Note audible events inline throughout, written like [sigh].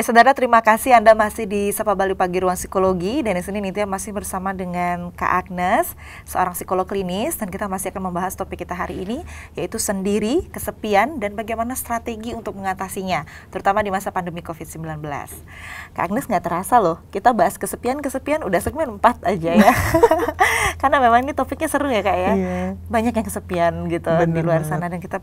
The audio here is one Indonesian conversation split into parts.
Ya saudara terima kasih Anda masih di Sapa Bali Pagi Ruang Psikologi dan di sini Nitya masih bersama dengan Kak Agnes, seorang psikolog klinis dan kita masih akan membahas topik kita hari ini yaitu sendiri, kesepian dan bagaimana strategi untuk mengatasinya terutama di masa pandemi COVID-19. Kak Agnes nggak terasa loh, kita bahas kesepian-kesepian udah segmen 4 aja ya. [laughs] [laughs] Karena memang ini topiknya seru ya Kak ya. Iya. Banyak yang kesepian gitu Bener di luar sana dan kita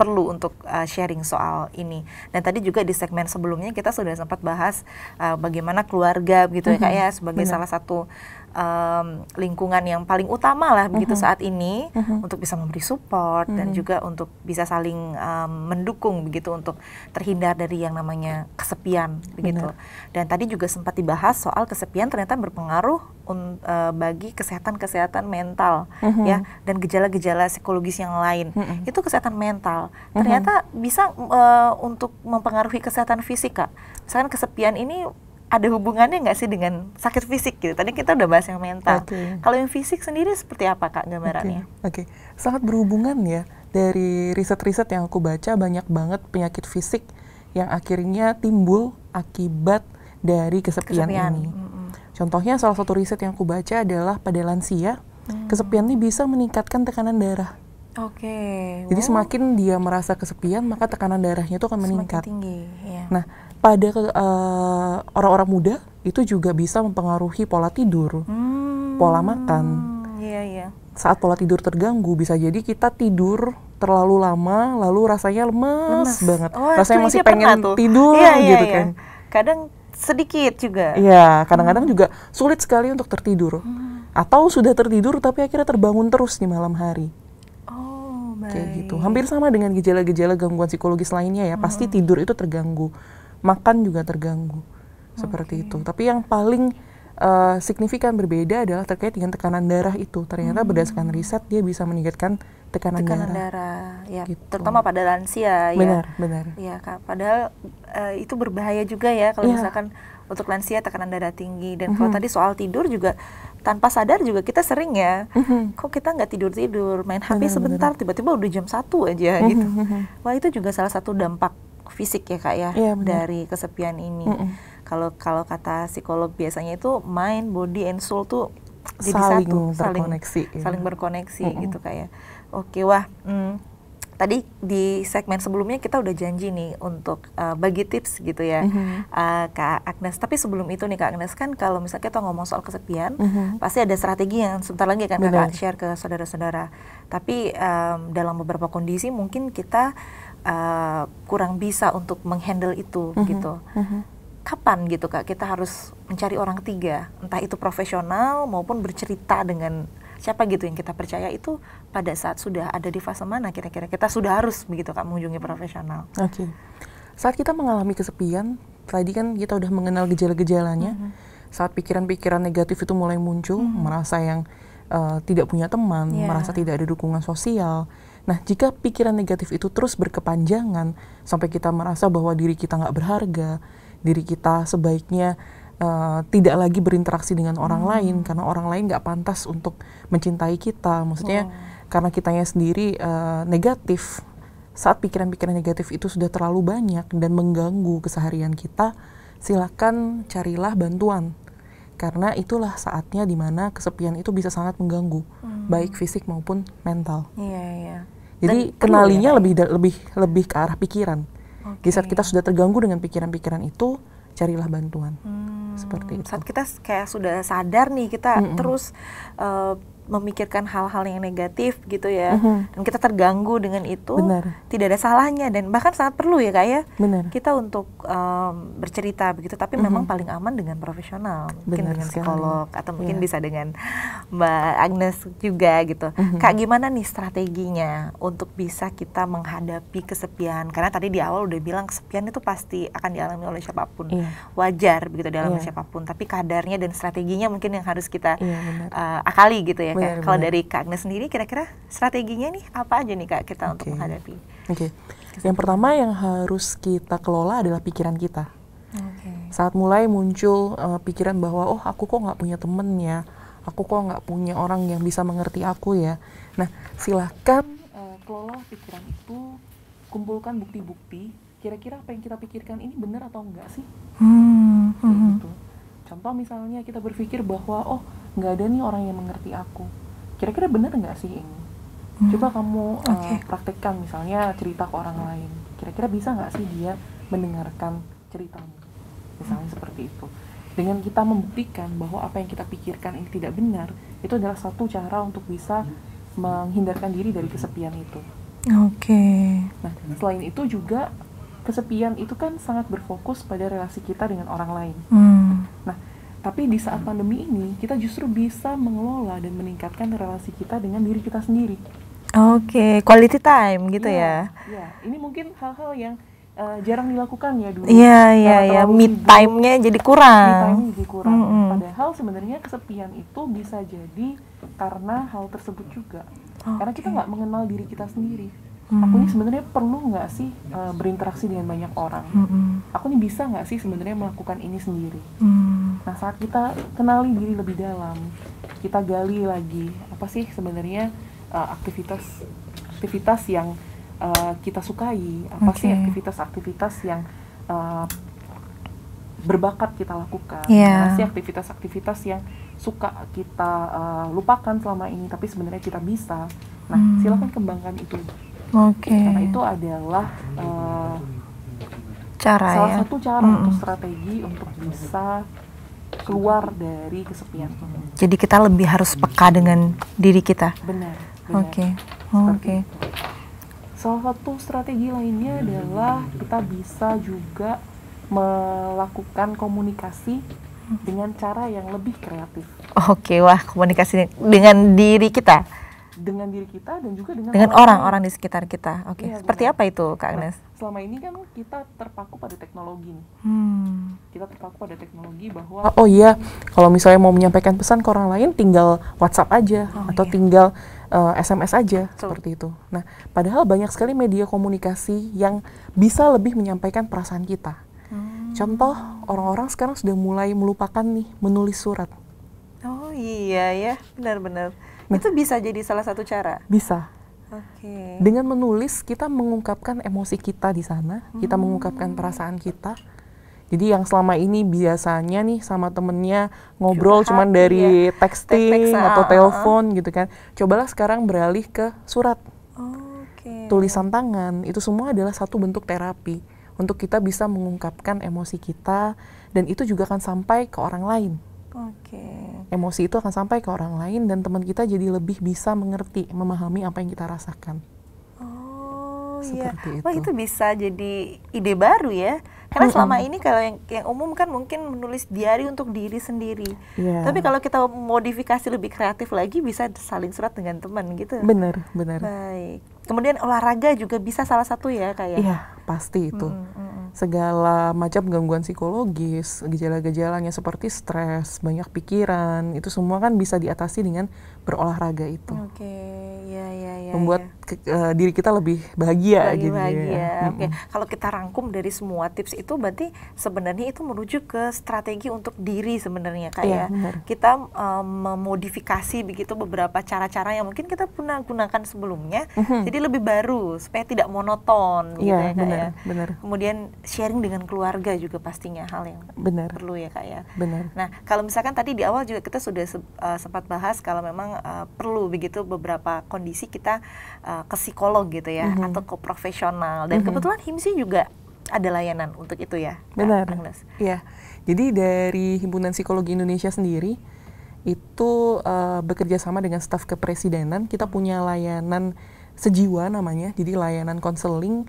perlu untuk uh, sharing soal ini. Dan tadi juga di segmen sebelumnya kita sudah sempat bahas uh, bagaimana keluarga gitu mm -hmm. ya kak ya, sebagai Bener. salah satu um, lingkungan yang paling utama lah begitu uh-huh. saat ini uh-huh. untuk bisa memberi support uh-huh. dan juga untuk bisa saling um, mendukung begitu untuk terhindar dari yang namanya kesepian begitu. Benar. Dan tadi juga sempat dibahas soal kesepian ternyata berpengaruh un, uh, bagi kesehatan-kesehatan mental uh-huh. ya dan gejala-gejala psikologis yang lain. Uh-huh. Itu kesehatan mental ternyata uh-huh. bisa uh, untuk mempengaruhi kesehatan fisika Misalkan kesepian ini ada hubungannya nggak sih dengan sakit fisik gitu? Tadi kita udah bahas yang mental. Okay. Kalau yang fisik sendiri seperti apa kak gambarannya? Oke, okay. okay. sangat berhubungan ya. Dari riset-riset yang aku baca banyak banget penyakit fisik yang akhirnya timbul akibat dari kesepian, kesepian. ini. Mm -hmm. Contohnya salah satu riset yang aku baca adalah pada lansia, mm. kesepian ini bisa meningkatkan tekanan darah. Oke. Okay. Jadi wow. semakin dia merasa kesepian, maka tekanan darahnya itu akan meningkat. Semakin tinggi. Ya. Nah pada eh, orang-orang uh, muda itu juga bisa mempengaruhi pola tidur, hmm. pola makan. Yeah, yeah. Saat pola tidur terganggu, bisa jadi kita tidur terlalu lama, lalu rasanya lemes, lemes. banget. Oh, rasanya masih pengen tidur yeah, iya, gitu yeah. kan. Kadang sedikit juga. Iya, kadang-kadang hmm. juga sulit sekali untuk tertidur. Hmm. Atau sudah tertidur tapi akhirnya terbangun terus di malam hari. Oh, baik. Kayak gitu. Hampir sama dengan gejala-gejala gangguan psikologis lainnya ya, pasti hmm. tidur itu terganggu makan juga terganggu seperti itu. Tapi yang paling uh, signifikan berbeda adalah terkait dengan tekanan darah itu. Ternyata hmm. berdasarkan riset dia bisa meningkatkan tekanan, tekanan darah. darah. Ya, gitu. terutama pada lansia benar, ya. Benar, Ya, Kak. Padahal uh, itu berbahaya juga ya kalau ya. misalkan untuk lansia tekanan darah tinggi dan mm -hmm. kalau tadi soal tidur juga tanpa sadar juga kita sering ya mm -hmm. kok kita nggak tidur tidur main HP sebentar tiba-tiba udah jam satu aja mm -hmm. gitu hmm, hmm. wah itu juga salah satu dampak fisik ya kak ya, yeah, iya, dari kesepian ini. Kalau mm -mm. kalau kata psikolog biasanya itu mind, body, and soul tuh jadi saling satu, berkoneksi, saling, ya. saling berkoneksi mm -mm. gitu kak ya. Oke wah. Mm, tadi di segmen sebelumnya kita udah janji nih untuk uh, bagi tips gitu ya mm-hmm. uh, kak Agnes. Tapi sebelum itu nih kak Agnes kan kalau misalnya kita ngomong soal kesepian, mm-hmm. pasti ada strategi yang sebentar lagi kan kita share ke saudara-saudara. Tapi um, dalam beberapa kondisi mungkin kita Eh, kurang bisa untuk menghandle itu mm-hmm. gitu. Mm-hmm. Kapan gitu kak kita harus mencari orang tiga entah itu profesional maupun bercerita dengan siapa gitu yang kita percaya itu pada saat sudah ada di fase mana kira-kira kita sudah harus begitu kak mengunjungi profesional. Oke. Okay. Saat kita mengalami kesepian, tadi kan kita udah mengenal gejala-gejalanya. Mm -hmm. Saat pikiran-pikiran negatif itu mulai muncul, mm -hmm. merasa yang uh, tidak punya teman, yeah. merasa tidak ada dukungan sosial, Nah, jika pikiran negatif itu terus berkepanjangan sampai kita merasa bahwa diri kita nggak berharga, diri kita sebaiknya uh, tidak lagi berinteraksi dengan orang hmm. lain karena orang lain nggak pantas untuk mencintai kita, maksudnya wow. Oh. karena kitanya sendiri uh, negatif. Saat pikiran-pikiran negatif itu sudah terlalu banyak dan mengganggu keseharian kita, silakan carilah bantuan karena itulah saatnya dimana kesepian itu bisa sangat mengganggu hmm. baik fisik maupun mental. Iya iya. Jadi Dan kenalinya ya? ya? lebih lebih lebih ke arah pikiran. Okay. Di saat kita sudah terganggu dengan pikiran-pikiran itu, carilah bantuan. Hmm. Seperti itu. Saat kita kayak sudah sadar nih kita mm -mm. terus uh, memikirkan hal-hal yang negatif gitu ya mm -hmm. dan kita terganggu dengan itu Bener. tidak ada salahnya dan bahkan sangat perlu ya kak ya Bener. kita untuk um, bercerita begitu tapi mm -hmm. memang paling aman dengan profesional mungkin Bener, dengan psikolog sekali. atau mungkin yeah. bisa dengan mbak Agnes juga gitu mm -hmm. kak gimana nih strateginya untuk bisa kita menghadapi kesepian karena tadi di awal udah bilang kesepian itu pasti akan dialami oleh siapapun yeah. wajar begitu dialami yeah. Iya. siapapun tapi kadarnya dan strateginya mungkin yang harus kita yeah, iya, eh, uh, akali gitu ya Benar, kalau Kalau dari Kak Agnes sendiri kira-kira strateginya nih apa aja nih Kak kita okay. untuk menghadapi? Oke. Okay. Yang pertama yang harus kita kelola adalah pikiran kita. Okay. Saat mulai muncul uh, pikiran bahwa oh aku kok nggak punya temen ya, aku kok nggak punya orang yang bisa mengerti aku ya. Nah silahkan uh, kelola pikiran itu, kumpulkan bukti-bukti. Kira-kira apa yang kita pikirkan ini benar atau enggak sih? Hmm. hmm. Gitu. Contoh misalnya kita berpikir bahwa oh nggak ada nih orang yang mengerti aku kira-kira benar nggak sih ini hmm. coba kamu eh, okay. uh, praktekkan misalnya cerita ke orang lain kira-kira bisa nggak sih dia mendengarkan ceritamu misalnya hmm. seperti itu dengan kita membuktikan bahwa apa yang kita pikirkan ini tidak benar itu adalah satu cara untuk bisa menghindarkan diri dari kesepian itu oke okay. nah selain itu juga kesepian itu kan sangat berfokus pada relasi kita dengan orang lain hmm. nah tapi di saat pandemi ini kita justru bisa mengelola dan meningkatkan relasi kita dengan diri kita sendiri. Oke, okay. quality time gitu iya, ya. Ya, Yeah. ini mungkin hal-hal yang uh, jarang dilakukan ya dulu. Iya iya iya, Mid time-nya jadi kurang. Mid time nya jadi kurang. Mm -hmm. Padahal sebenarnya kesepian itu bisa jadi karena hal tersebut juga. Okay. Karena kita nggak mengenal diri kita sendiri. Mm. Aku ini sebenarnya perlu nggak sih uh, berinteraksi dengan banyak orang? Mm -hmm. Aku ini bisa nggak sih sebenarnya melakukan ini sendiri? Mm. Nah, saat kita kenali diri lebih dalam, kita gali lagi apa sih sebenarnya uh, aktivitas aktivitas yang uh, kita sukai, apa okay. sih aktivitas-aktivitas yang uh, berbakat kita lakukan, yeah. apa sih aktivitas-aktivitas yang suka kita uh, lupakan selama ini tapi sebenarnya kita bisa. Nah, hmm. silakan kembangkan itu. Oke. Okay. Karena itu adalah uh, cara salah ya? satu cara mm -mm. untuk strategi untuk bisa keluar dari kesepian. Jadi kita lebih harus peka dengan diri kita. Benar. Oke. Oke. Salah satu strategi lainnya adalah kita bisa juga melakukan komunikasi dengan cara yang lebih kreatif. Oke, okay, wah komunikasi dengan diri kita dengan diri kita dan juga dengan dengan orang-orang di sekitar kita. Oke. Okay. Ya, Seperti benar. apa itu, Kak Agnes? Nah, selama ini kan kita terpaku pada teknologi nih. Hmm. Kita terpaku pada teknologi bahwa oh, oh iya, hmm. kalau misalnya mau menyampaikan pesan ke orang lain tinggal WhatsApp aja oh, iya. atau iya. tinggal SMS eh, aja Betul. seperti itu. Nah, padahal banyak sekali media komunikasi yang bisa lebih menyampaikan perasaan kita. Hmm. Contoh, orang-orang sekarang sudah mulai melupakan nih menulis surat. Oh iya ya, benar-benar. Nah, itu bisa jadi salah satu cara. Bisa. Okay. Dengan menulis kita mengungkapkan emosi kita di sana, hmm. kita mengungkapkan perasaan kita. Jadi yang selama ini biasanya nih sama temennya ngobrol Curhat, cuman gitu dari ya. texting ah, atau ah, ah. telepon uh -huh. gitu kan. Cobalah sekarang beralih ke surat. okay. Tulisan tangan itu semua adalah satu bentuk terapi untuk kita bisa mengungkapkan emosi kita dan itu juga akan sampai ke orang lain. Okay. Emosi itu akan sampai ke orang lain dan teman kita jadi lebih bisa mengerti, memahami apa yang kita rasakan. Oh iya. Itu. Wah itu bisa jadi ide baru ya. Karena mm -hmm. selama ini kalau yang, yang umum kan mungkin menulis diari untuk diri sendiri. Yeah. Tapi kalau kita modifikasi lebih kreatif lagi bisa saling surat dengan teman gitu. Benar, benar. Baik. Kemudian olahraga juga bisa salah satu ya kayak. Ya? Iya, pasti itu. Mm -hmm segala macam gangguan psikologis, gejala-gejalanya seperti stres, banyak pikiran, itu semua kan bisa diatasi dengan berolahraga itu. Oke, okay. ya ya ya. Membuat ya. Ke, uh, diri kita lebih bahagia lebih gitu bahagia. ya. Oke, okay. mm -hmm. kalau kita rangkum dari semua tips itu berarti sebenarnya itu merujuk ke strategi untuk diri sebenarnya kayak iya, ya. Kita um, memodifikasi begitu beberapa cara-cara yang mungkin kita pernah gunakan sebelumnya, mm -hmm. jadi lebih baru supaya tidak monoton gitu iya, ya, ya, benar, ya. benar. Kemudian sharing dengan keluarga juga pastinya hal yang Benar. perlu ya kak ya. Benar. Nah kalau misalkan tadi di awal juga kita sudah se uh, sempat bahas kalau memang uh, perlu begitu beberapa kondisi kita uh, ke psikolog gitu ya mm -hmm. atau ke profesional dan mm -hmm. kebetulan HIMSI juga ada layanan untuk itu ya. Benar. Iya. Jadi dari Himpunan Psikologi Indonesia sendiri itu uh, bekerja sama dengan staf kepresidenan kita punya layanan sejiwa namanya jadi layanan konseling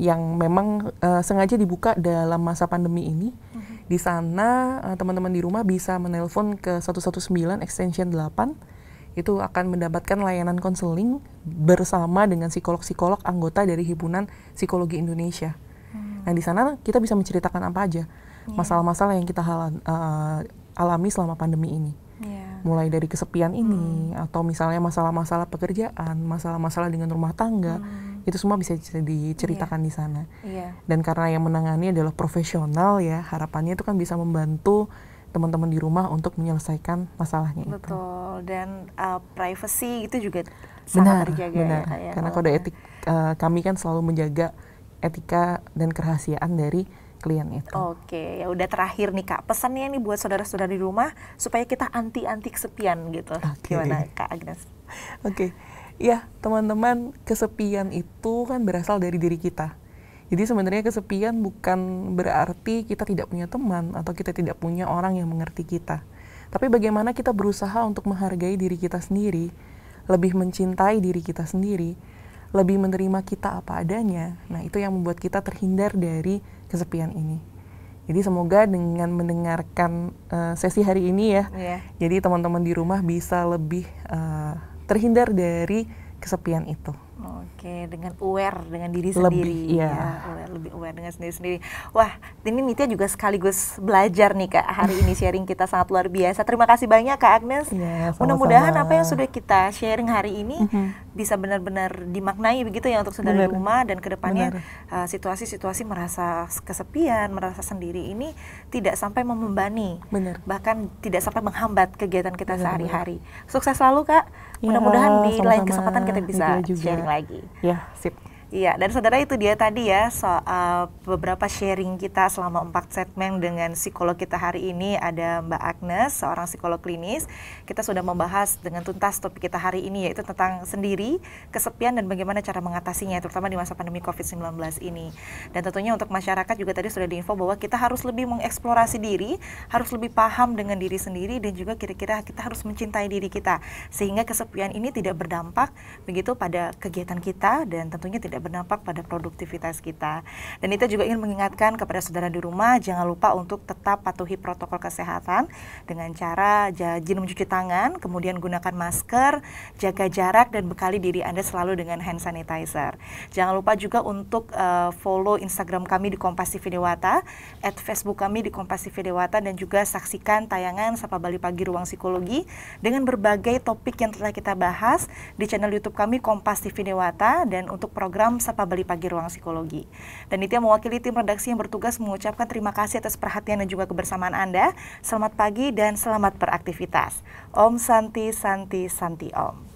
yang memang uh, sengaja dibuka dalam masa pandemi ini. Uh mm-hmm. -huh. Di sana uh, teman-teman di rumah bisa menelpon ke 119 extension 8 itu akan mendapatkan layanan konseling bersama dengan psikolog-psikolog anggota dari himpunan psikologi Indonesia. Hmm. Nah di sana kita bisa menceritakan apa aja iya. masalah-masalah yeah. yang kita hal uh, eh, alami selama pandemi ini, yeah. mulai dari kesepian ini hmm. atau misalnya masalah-masalah pekerjaan, masalah-masalah dengan rumah tangga. Hmm itu semua bisa diceritakan yeah. di sana yeah. dan karena yang menangani adalah profesional ya harapannya itu kan bisa membantu teman-teman di rumah untuk menyelesaikan masalahnya betul. itu betul dan uh, privacy itu juga sangat terjaga ya, benar. ya karena kode etik uh, kami kan selalu menjaga etika dan kerahasiaan dari klien itu. Oke, ya udah terakhir nih Kak, pesannya nih buat saudara-saudara di rumah supaya kita anti-anti kesepian gitu. Okay. Gimana Kak Agnes? Oke. Okay ya teman-teman kesepian itu kan berasal dari diri kita jadi sebenarnya kesepian bukan berarti kita tidak punya teman atau kita tidak punya orang yang mengerti kita tapi bagaimana kita berusaha untuk menghargai diri kita sendiri lebih mencintai diri kita sendiri lebih menerima kita apa adanya nah itu yang membuat kita terhindar dari kesepian ini jadi semoga dengan mendengarkan uh, sesi hari ini ya, yeah. jadi teman-teman di rumah bisa lebih uh, terhindar dari kesepian itu Oke, dengan aware dengan diri sendiri. lebih, iya. Ya, ya, lebih aware dengan sendiri-sendiri. Wah, ini Nitya juga sekaligus belajar nih Kak. Hari ini sharing kita sangat luar biasa. Terima kasih banyak Kak Agnes. Ya, Mudah-mudahan apa yang sudah kita sharing hari ini uh-huh. bisa benar-benar dimaknai begitu ya untuk saudara di rumah dan kedepannya uh, eh, situasi-situasi merasa kesepian, merasa sendiri ini tidak sampai membebani. Bener. Bahkan tidak sampai menghambat kegiatan kita sehari-hari. Sukses selalu Kak. Ya, Mudah-mudahan ya, di lain kesempatan kita bisa sharing lagi. Ya, sip. Iya, dan saudara itu dia tadi ya soal beberapa sharing kita selama empat segmen dengan psikolog kita hari ini ada Mbak Agnes, seorang psikolog klinis. Kita sudah membahas dengan tuntas topik kita hari ini yaitu tentang sendiri, kesepian dan bagaimana cara mengatasinya terutama di masa pandemi COVID-19 ini. Dan tentunya untuk masyarakat juga tadi sudah diinfo bahwa kita harus lebih mengeksplorasi diri, harus lebih paham dengan diri sendiri dan juga kira-kira kita harus mencintai diri kita sehingga kesepian ini tidak berdampak begitu pada kegiatan kita dan tentunya tidak berdampak pada produktivitas kita. Dan kita juga ingin mengingatkan kepada saudara di rumah jangan lupa untuk tetap patuhi protokol kesehatan dengan cara rajin mencuci tangan, kemudian gunakan masker, jaga jarak dan bekali diri Anda selalu dengan hand sanitizer. Jangan lupa juga untuk uh, follow Instagram kami di Kompas TV Dewata, at Facebook kami di Kompas TV Dewata dan juga saksikan tayangan Sapa Bali Pagi Ruang Psikologi dengan berbagai topik yang telah kita bahas di channel YouTube kami Kompas TV Dewata dan untuk program dalam Sapa Bali Pagi Ruang Psikologi. Dan itu yang mewakili tim redaksi yang bertugas mengucapkan terima kasih atas perhatian dan juga kebersamaan Anda. Selamat pagi dan selamat beraktivitas. Om Santi Santi Santi Om.